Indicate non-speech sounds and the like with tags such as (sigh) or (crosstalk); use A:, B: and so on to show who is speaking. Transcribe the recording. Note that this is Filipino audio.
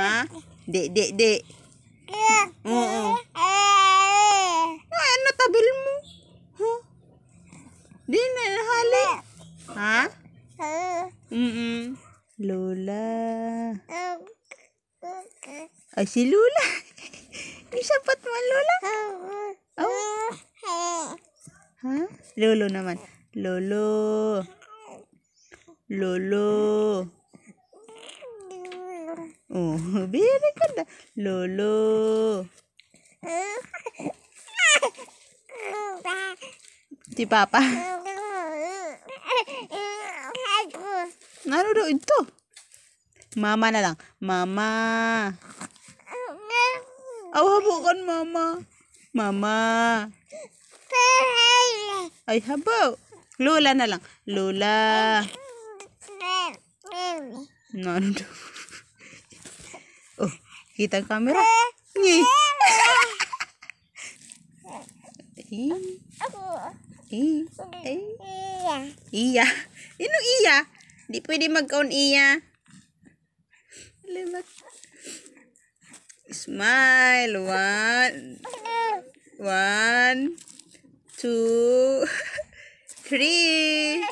A: Ha? Dek, dek, dek. Oo. Ano tabil mo? Ha? Di na hali. Ha? Mm-mm. Lola. Ay, ah, si Lola. May (laughs) sapat man, Lola. Oh. Ha? Lolo naman. Lolo. Lolo. Oh, very (laughs) good. Lolo. Si Papa. Ano daw ito? Mama na lang. Mama. Awa bukan mama. Mama. Ay, habo. Lola na lang. Lola. Ano Oh, kita ang camera. Yay! Eh, eh. eh. Ako. Iya. Iya. Ino iya? Di pwede magkaon iya. Limak. Smile. One. Ano? One. Two. (laughs) Three.